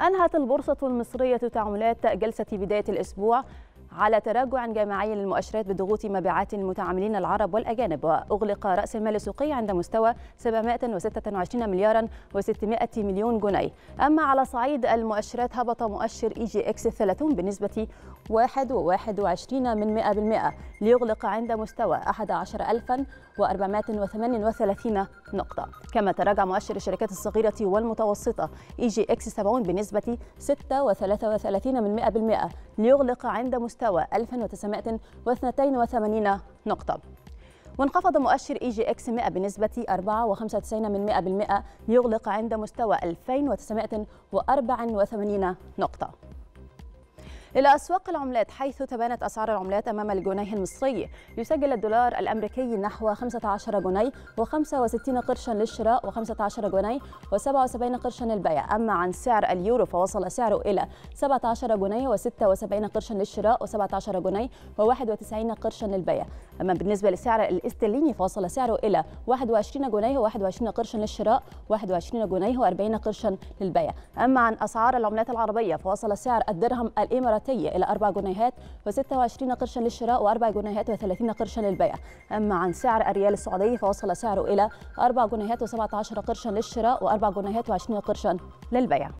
أنهت البورصة المصرية تعاملات جلسة بداية الأسبوع على تراجع جماعي للمؤشرات بضغوط مبيعات المتعاملين العرب والأجانب وأغلق رأس المال السوقي عند مستوى 726 مليارا و600 مليون جنيه أما على صعيد المؤشرات هبط مؤشر إي جي إكس 30 بنسبة 1.21 من 100% ليغلق عند مستوى 11438 نقطة كما تراجع مؤشر الشركات الصغيرة والمتوسطة إي جي إكس 70 بنسبة 6.33 من 100% ليغلق عند مستوى مستوى 1982 نقطة وانخفض مؤشر اي جي اكس 100 بنسبة 4.95% ليغلق عند مستوى 2984 نقطة إلى أسواق العملات حيث تبانت أسعار العملات أمام الجنيه المصري يسجل الدولار الأمريكي نحو 15 جنيه و65 قرشا للشراء و15 جنيه و77 قرشا للبيع أما عن سعر اليورو فوصل سعره إلى 17 جنيه و76 قرشا للشراء و17 جنيه و91 قرشا للبيع أما بالنسبة لسعر الاسترليني فوصل سعره إلى 21 جنيه و21 قرشا للشراء و 21 جنيه و40 قرشا للبيع أما عن أسعار العملات العربية فوصل سعر الدرهم الإماراتي ساعتية إلى 4 جنيهات و26 قرشا للشراء و4 جنيهات و30 قرشا للبيع أما عن سعر الريال السعودي فوصل سعره إلى 4 جنيهات و17 قرشا للشراء و4 جنيهات و20 قرشا للبيع